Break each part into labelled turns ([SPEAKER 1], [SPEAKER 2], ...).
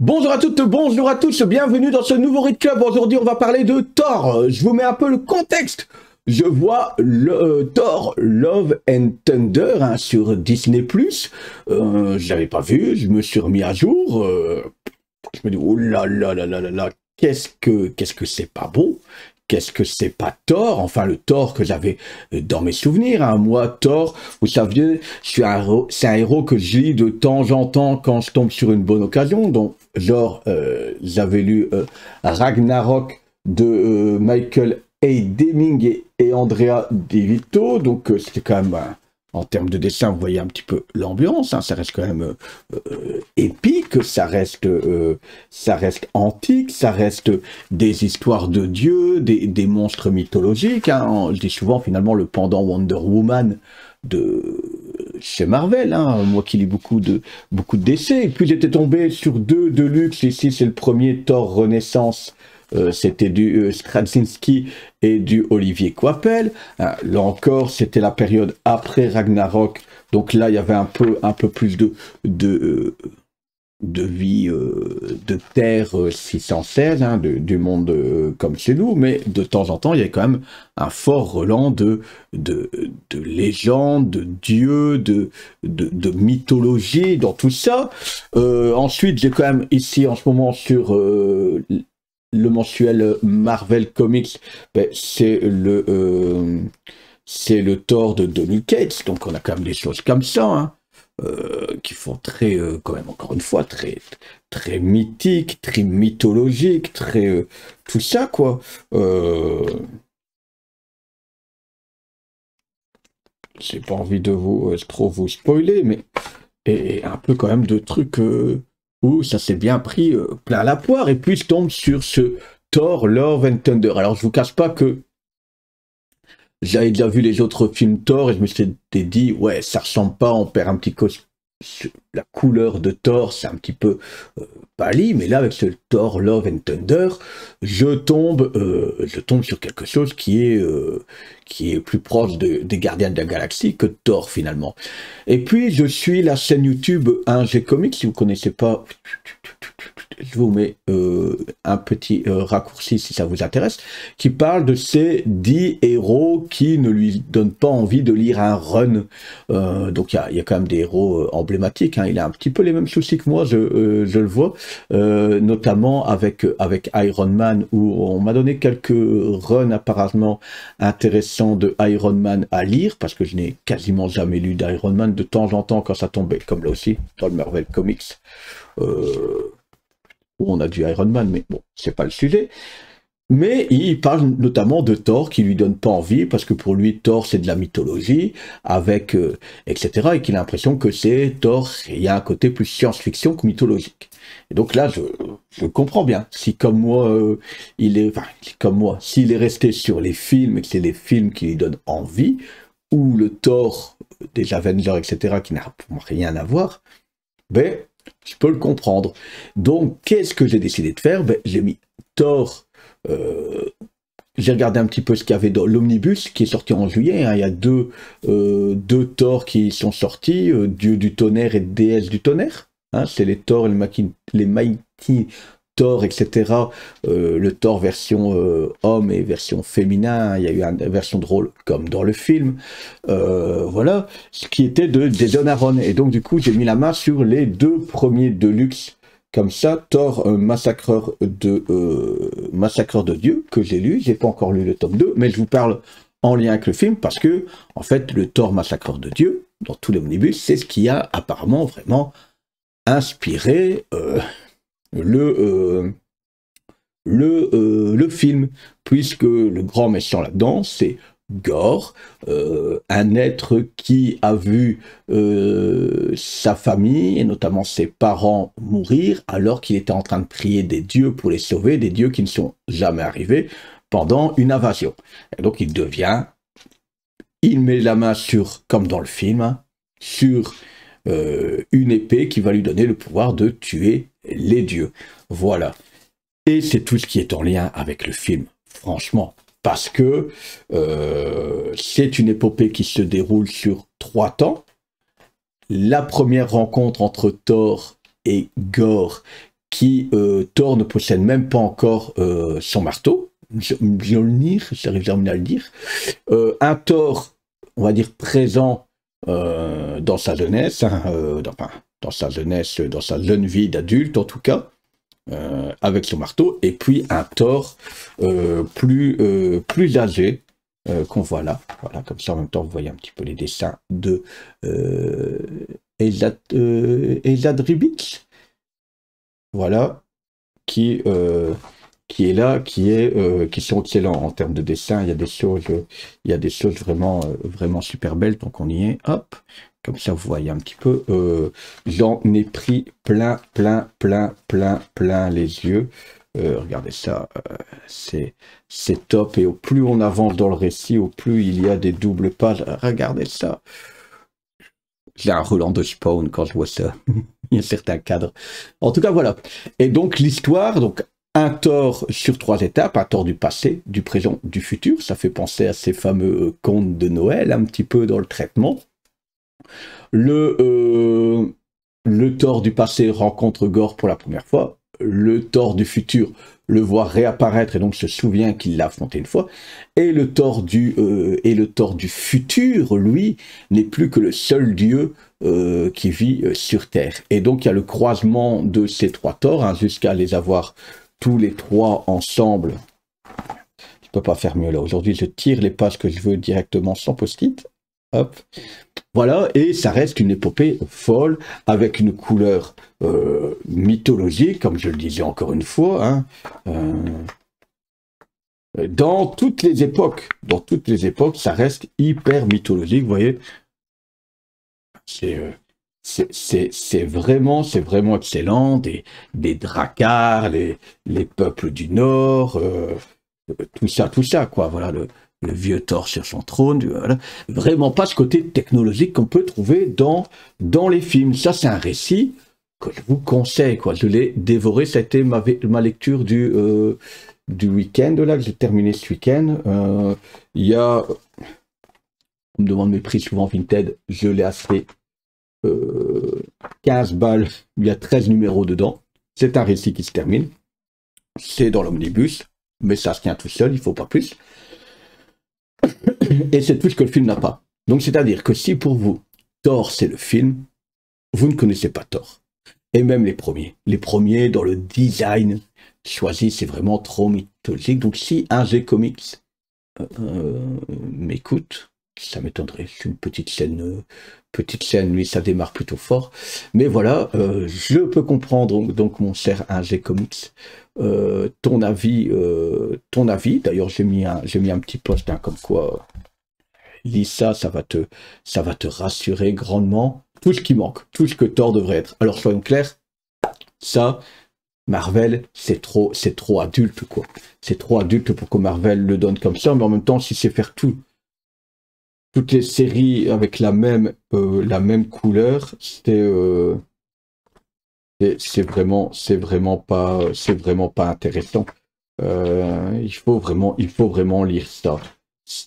[SPEAKER 1] Bonjour à toutes, bonjour à tous, bienvenue dans ce nouveau Red Club. Aujourd'hui, on va parler de Thor. Je vous mets un peu le contexte. Je vois le, euh, Thor Love and Thunder hein, sur Disney+. Euh, je pas vu, je me suis remis à jour. Euh, je me dis, oh là là là là là qu'est-ce que qu'est-ce que c'est pas beau, Qu'est-ce que c'est pas Thor Enfin, le Thor que j'avais euh, dans mes souvenirs. Hein. Moi, Thor, vous savez, c'est un héros que je lis de temps en temps quand je tombe sur une bonne occasion. Donc, Genre, euh, j'avais lu euh, Ragnarok de euh, Michael A. Deming et, Andrea De Vito. Donc, c'était quand même, en termes de dessin, vous voyez un petit peu l'ambiance. Hein. ça reste quand même épique, ça reste, ça reste antique, ça reste des histoires de dieux, des, monstres mythologiques. Hein. Je dis souvent, finalement, le pendant Wonder Woman de chez Marvel, hein, moi qui lis beaucoup de, beaucoup de Et puis j'étais tombé sur deux de luxe. Ici, c'est le premier Thor Renaissance. Euh, c'était du euh, Straczynski et du Olivier Coipel. Euh, là encore, c'était la période après Ragnarok. Donc là, il y avait un peu, un peu plus de, de, de vie euh, de Terre 616, euh, hein, du monde euh, comme chez nous, mais de temps en temps, il y a quand même un fort relent de, de, de légendes, de dieux, de, de, mythologie dans tout ça. ensuite, j'ai quand même ici en ce moment sur le mensuel Marvel Comics, ben, c'est le... c'est le Thor de Cates donc on a quand même des choses comme ça. Hein. Euh, qui font très, euh, quand même encore une fois, très, très mythique, très mythologique, très euh, tout ça quoi. J'ai pas envie de vous trop vous spoiler, mais et, un peu quand même de trucs où ça s'est bien pris plein la poire et puis je tombe sur ce Thor Love and Thunder. Alors je vous cache pas que j'avais déjà vu les autres films Thor et je me suis dit, ouais, ça ressemble pas, on perd un petit peu la couleur de Thor, c'est un petit peu euh, pâli, mais là avec ce Thor Love and Thunder, je tombe, euh, je tombe sur quelque chose qui est euh, qui est plus proche des Gardiens de la Galaxie que Thor finalement. Et puis je suis la chaîne YouTube 1G Comics, si vous connaissez pas, je vous mets euh, un petit euh, raccourci si ça vous intéresse, qui parle de ces dix héros qui ne lui donnent pas envie de lire un run. Euh, donc il y, a, quand même des héros emblématiques, hein. il a un petit peu les mêmes soucis que moi, je, le vois, notamment avec, avec Iron Man, où on m'a donné quelques runs apparemment intéressants de Iron Man à lire, parce que je n'ai quasiment jamais lu d'Iron Man de temps en temps quand ça tombait, comme là aussi dans le Marvel Comics. Euh, où on a du Iron Man, mais bon, c'est pas le sujet. Mais il parle notamment de Thor qui lui donne pas envie parce que pour lui Thor c'est de la mythologie avec euh, etc et qu'il a l'impression que c'est Thor il y a un côté plus science-fiction que mythologique. Et donc là je, comprends bien si comme moi euh, il est enfin comme moi s'il est resté sur les films et que c'est les films qui lui donnent envie ou le Thor des Avengers etc qui n'a rien à voir ben je peux le comprendre. Donc, qu'est-ce que j'ai décidé de faire ben, J'ai mis Thor. Euh, j'ai regardé un petit peu ce qu'il y avait dans l'omnibus qui est sorti en juillet. Hein. Il y a deux, euh, deux Thor qui sont sortis, euh, Dieu du tonnerre et Déesse du tonnerre. Hein. C'est les Thor et les Mighty Thor, etc. Euh, le Thor version euh, homme et version féminin, il y a eu une version drôle comme dans le film. Euh, voilà, ce qui était de Jason Aaron. Et donc du coup, j'ai mis la main sur les deux premiers de luxe Comme ça, Thor, massacreur, de, massacreur de Dieu, que j'ai lu, j'ai pas encore lu le tome 2, mais je vous parle en lien avec le film parce que, en fait, le Thor, massacreur de Dieu, dans tous les omnibus, c'est ce qui a apparemment vraiment inspiré le, euh, euh, le, film, puisque le grand méchant là-dedans, c'est Gore, euh, un être qui a vu sa famille, et notamment ses parents, mourir alors qu'il était en train de prier des dieux pour les sauver, des dieux qui ne sont jamais arrivés pendant une invasion. Et donc il devient, il met la main sur, comme dans le film, hein, sur une épée qui va lui donner le pouvoir de tuer les dieux. Voilà. Et c'est tout ce qui est en lien avec le film, franchement. Parce que euh, c'est une épopée qui se déroule sur trois temps. La première rencontre entre Thor et Gore, qui euh, Thor ne possède même pas encore euh, son marteau, Mjolnir, j'arrive jamais à le dire, un Thor, on va dire, présent dans sa jeunesse, hein, dans, enfin, dans sa jeunesse, dans sa jeune vie d'adulte en tout cas, euh, avec son marteau, et puis un Thor euh, plus, euh, plus âgé qu'on voit là. Voilà, comme ça en même temps vous voyez un petit peu les dessins de Elad, Voilà, qui, qui est là, qui, est, qui sont excellents en termes de dessin. Il y a des choses, il y a des choses vraiment, vraiment super belles, donc on y est. Hop, comme ça, vous voyez un petit peu. Euh, j'en ai pris plein, plein, plein, plein, plein les yeux. Euh, regardez ça, euh, c'est top. Et au plus on avance dans le récit, au plus il y a des doubles pages. Regardez ça. J'ai un Roland de Spawn quand je vois ça. il y a certains cadres. En tout cas, voilà. Et donc l'histoire, donc un tort sur trois étapes, un tort du passé, du présent, du futur. Ça fait penser à ces fameux contes de Noël, un petit peu dans le traitement. Euh, le, tort du passé rencontre Gore pour la première fois. Le Thor du futur le voit réapparaître et donc se souvient qu'il l'a affronté une fois. Et le tort du, euh, et le du futur, lui, n'est plus que le seul dieu euh, qui vit sur Terre. Et donc il y a le croisement de ces trois torts, hein, jusqu'à les avoir tous les trois ensemble. Je ne peux pas faire mieux là. Aujourd'hui, je tire les pages que je veux directement sans post-it. Voilà, et ça reste une épopée folle, avec une couleur euh, mythologique, comme je le disais encore une fois, hein. euh, dans toutes les époques. Dans toutes les époques, ça reste hyper mythologique, vous voyez. C'est... Euh, vraiment, c'est vraiment excellent. Des, des dracars, les, les peuples du Nord, tout ça, tout ça, quoi. Voilà, le, le vieux tort sur son trône, vraiment pas ce côté technologique qu'on peut trouver dans, dans les films. Ça, c'est un récit que je vous conseille, Je l'ai dévoré, ça a été ma, lecture du, euh, du week-end, là, que j'ai terminé ce week-end. Euh, il y a... On me demande mes prix souvent Vinted, je l'ai acheté 15 euh, balles, il y a 13 numéros dedans. C'est un récit qui se termine. C'est dans l'omnibus, mais ça se tient tout seul, il ne faut pas plus. Et c'est tout que le film n'a pas. Donc c'est-à-dire que si pour vous, Thor c'est le film, vous ne connaissez pas Thor. Et même les premiers. Les premiers dans le design choisi, c'est vraiment trop mythologique. Donc si un G Comics euh, euh, m'écoute, ça m'étonnerait. C'est une petite scène, euh, petite mais ça démarre plutôt fort. Mais voilà, je peux comprendre donc mon cher 1G Comics euh, ton avis. Euh, ton avis. D'ailleurs, j'ai mis, un, mis un petit post hein, comme quoi euh, lis ça, ça va, te, ça va te rassurer grandement. Tout ce qui manque, tout ce que Thor devrait être. Alors soyons clairs, ça, Marvel, c'est trop, c'est trop adulte, quoi. C'est trop adulte pour que Marvel le donne comme ça, mais en même temps, si c'est faire tout, toutes les séries avec la même, la même couleur, c'est, c'est vraiment, c'est vraiment pas, c'est vraiment pas intéressant. Euh, il faut vraiment, il faut vraiment lire ça.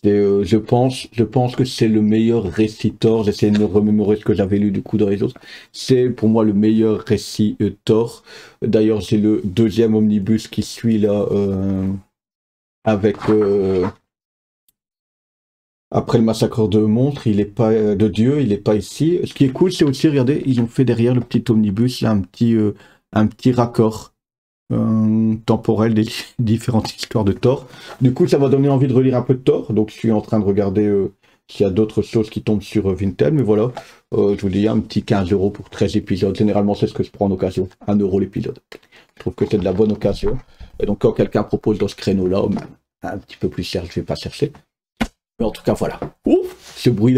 [SPEAKER 1] Euh, je pense, je pense que c'est le meilleur récit tort. J'essaie de me remémorer ce que j'avais lu du coup dans les autres. C'est pour moi le meilleur récit euh, tort D'ailleurs, j'ai le deuxième omnibus qui suit là euh, avec après le massacre de Montre, il est pas euh, de Dieu, il est pas ici. Ce qui est cool, c'est aussi, regardez, ils ont fait derrière le petit omnibus un petit, euh, un petit raccord euh, temporel des différentes histoires de Thor. Du coup, ça m'a donné envie de relire un peu de Thor. Donc, je suis en train de regarder s'il y a d'autres choses qui tombent sur Vintel, mais voilà, je vous dis un petit 15 euros pour 13 épisodes. Généralement, c'est ce que je prends en occasion, 1 euro l'épisode. Je trouve que c'est de la bonne occasion. Et donc, quand quelqu'un propose dans ce créneau-là, ben, un petit peu plus cher, je vais pas chercher. Mais en tout cas, voilà. Ouf, ce bruit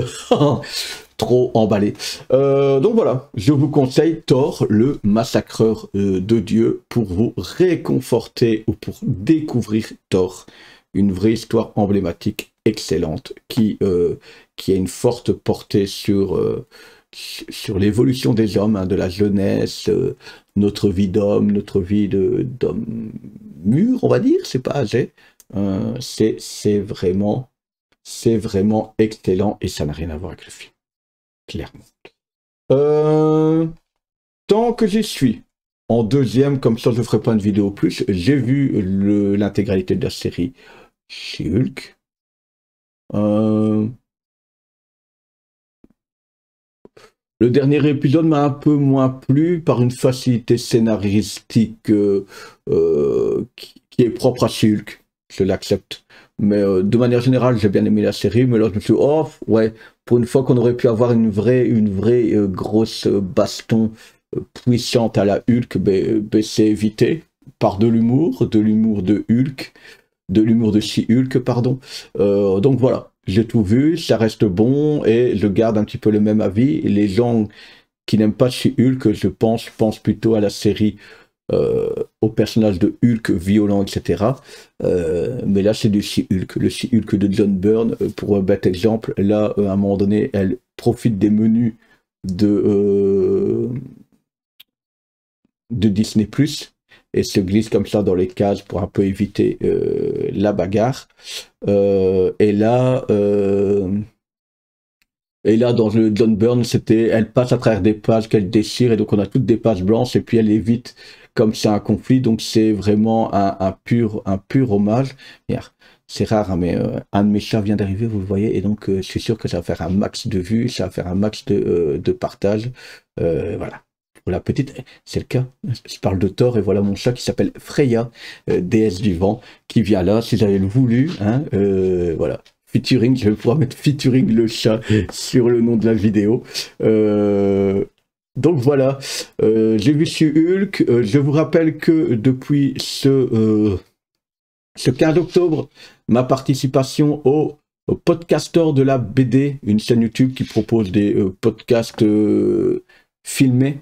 [SPEAKER 1] trop emballé. Euh, donc voilà, je vous conseille Thor, le massacreur euh, de Dieu, pour vous réconforter ou pour découvrir Thor. Une vraie histoire emblématique, excellente, qui, euh, qui a une forte portée sur, sur l'évolution des hommes, hein, de la jeunesse, notre vie d'homme, notre vie d'homme mûr, on va dire, c'est pas âgé. c'est vraiment c'est vraiment excellent et ça n'a rien à voir avec le film. Clairement. Euh, tant que j'y suis, en deuxième, comme ça je ne ferai pas de vidéo plus, j'ai vu l'intégralité de la série chez Hulk. Euh, le dernier épisode m'a un peu moins plu par une facilité scénaristique euh, qui, est propre à Hulk, Je l'accepte. Mais euh, de manière générale, j'ai bien aimé la série, mais là je me suis dit, oh ouais, pour une fois qu'on aurait pu avoir une vraie, une vraie euh, grosse euh, baston puissante à la Hulk, ben, ben, c'est évité par de l'humour, de l'humour de Hulk, de l'humour de si hulk pardon. donc voilà, j'ai tout vu, ça reste bon, et je garde un petit peu le même avis. Les gens qui n'aiment pas Si hulk je pense, pense plutôt à la série euh, au personnage de Hulk violent, etc. Euh, mais là, c'est du si hulk le si hulk de John Byrne. Euh, pour un bête exemple, là, à un moment donné, elle profite des menus de, de Disney et se glisse comme ça dans les cases pour un peu éviter la bagarre. et là, et là dans le John Burn, c'était, elle passe à travers des pages qu'elle déchire et donc on a toutes des pages blanches et puis elle évite comme c'est un conflit, donc c'est vraiment un, pur, un pur hommage. C'est rare, hein, mais euh, un de mes chats vient d'arriver, vous le voyez, et donc euh, je suis sûr que ça va faire un max de vues, ça va faire un max de, euh, partage. voilà. Voilà, petite, c'est le cas. Je parle de Thor et voilà mon chat qui s'appelle Freya, déesse du vent, qui vient là. Si j'avais le voulu, hein, voilà featuring, je vais pouvoir mettre featuring le chat sur le nom de la vidéo. Donc voilà, euh, j'ai vu sur Hulk. Euh, je vous rappelle que depuis ce, euh, ce 15 octobre, ma participation au, podcaster de la BD, une chaîne YouTube qui propose des podcasts filmés,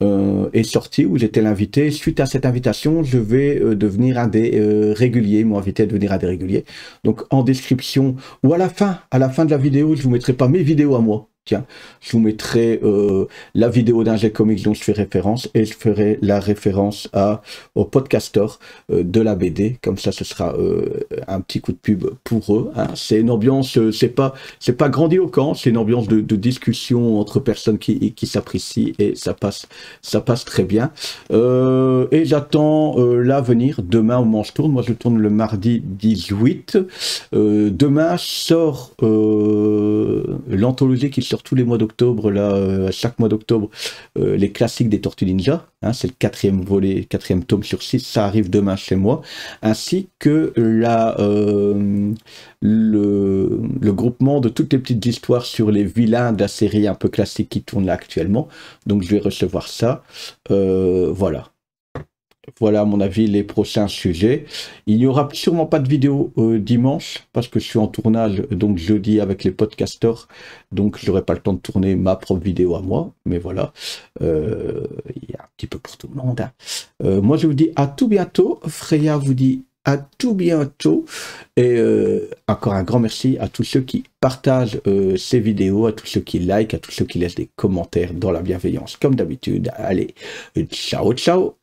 [SPEAKER 1] est sortie où j'étais l'invité. Suite à cette invitation, je vais devenir un des réguliers. Ils m'ont invité à devenir un des réguliers. Donc en description ou à la fin, à la fin de la vidéo, je vous mettrai pas mes vidéos à moi Tiens, je vous mettrai euh, la vidéo d'un comics dont je fais référence et je ferai la référence à, au podcaster euh, de la BD. Comme ça, ce sera euh, un petit coup de pub pour eux. Hein. C'est une ambiance, c'est pas, c'est pas camp, c'est une ambiance de, de, discussion entre personnes qui, s'apprécient et ça passe, ça passe très bien. et j'attends l'avenir. Demain, au moment je tourne, moi je tourne le mardi 18. demain sort l'anthologie qui tous les mois d'octobre, là, euh, chaque mois d'octobre, euh, les classiques des Tortues Ninja. Hein, c'est le quatrième volet, quatrième tome sur six, ça arrive demain chez moi. Ainsi que la, euh, le, le, groupement de toutes les petites histoires sur les vilains de la série un peu classique qui tourne là actuellement. Donc je vais recevoir ça. voilà. Voilà à mon avis les prochains sujets. Il n'y aura sûrement pas de vidéo euh, dimanche parce que je suis en tournage donc jeudi avec les podcasteurs, Donc je n'aurai pas le temps de tourner ma propre vidéo à moi. Mais voilà, euh, il y a un petit peu pour tout le monde. Hein. Euh, moi je vous dis à tout bientôt. Freya vous dit à tout bientôt. Et encore un grand merci à tous ceux qui partagent ces vidéos, à tous ceux qui likent, à tous ceux qui laissent des commentaires dans la bienveillance, comme d'habitude. Allez, ciao, ciao